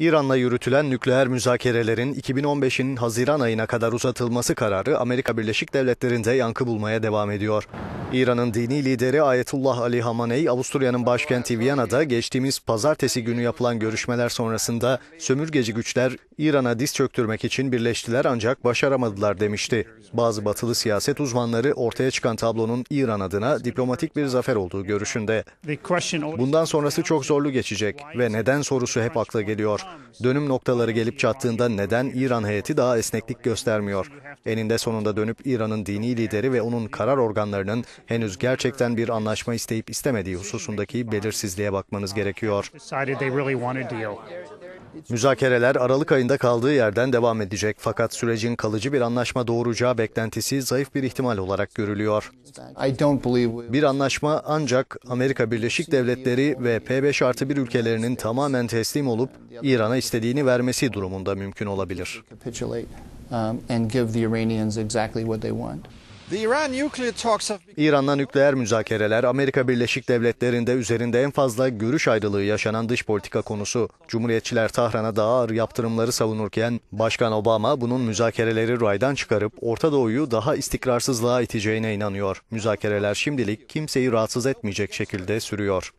İran'la yürütülen nükleer müzakerelerin 2015'in Haziran ayına kadar uzatılması kararı Amerika Birleşik Devletleri'nde yankı bulmaya devam ediyor. İran'ın dini lideri Ayetullah Ali Hamaney, Avusturya'nın başkenti Viyana'da geçtiğimiz pazartesi günü yapılan görüşmeler sonrasında sömürgeci güçler İran'a diz çöktürmek için birleştiler ancak başaramadılar demişti. Bazı batılı siyaset uzmanları ortaya çıkan tablonun İran adına diplomatik bir zafer olduğu görüşünde. Bundan sonrası çok zorlu geçecek ve neden sorusu hep akla geliyor. Dönüm noktaları gelip çattığında neden İran heyeti daha esneklik göstermiyor? Eninde sonunda dönüp İran'ın dini lideri ve onun karar organlarının henüz gerçekten bir anlaşma isteyip istemediği hususundaki belirsizliğe bakmanız gerekiyor. Müzakereler Aralık ayında kaldığı yerden devam edecek fakat sürecin kalıcı bir anlaşma doğuracağı beklentisi zayıf bir ihtimal olarak görülüyor. Bir anlaşma ancak Amerika Birleşik Devletleri ve P5 artı bir ülkelerinin tamamen teslim olup İran'a istediğini vermesi durumunda mümkün olabilir. İran'la nükleer müzakereler Amerika Birleşik Devletleri'nde üzerinde en fazla görüş ayrılığı yaşanan dış politika konusu. Cumhuriyetçiler Tahran'a daha ağır yaptırımları savunurken Başkan Obama bunun müzakereleri raydan çıkarıp Orta Doğu'yu daha istikrarsızlığa iteceğine inanıyor. Müzakereler şimdilik kimseyi rahatsız etmeyecek şekilde sürüyor.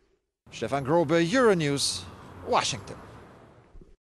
Stefan Grobe, Euronews, Washington.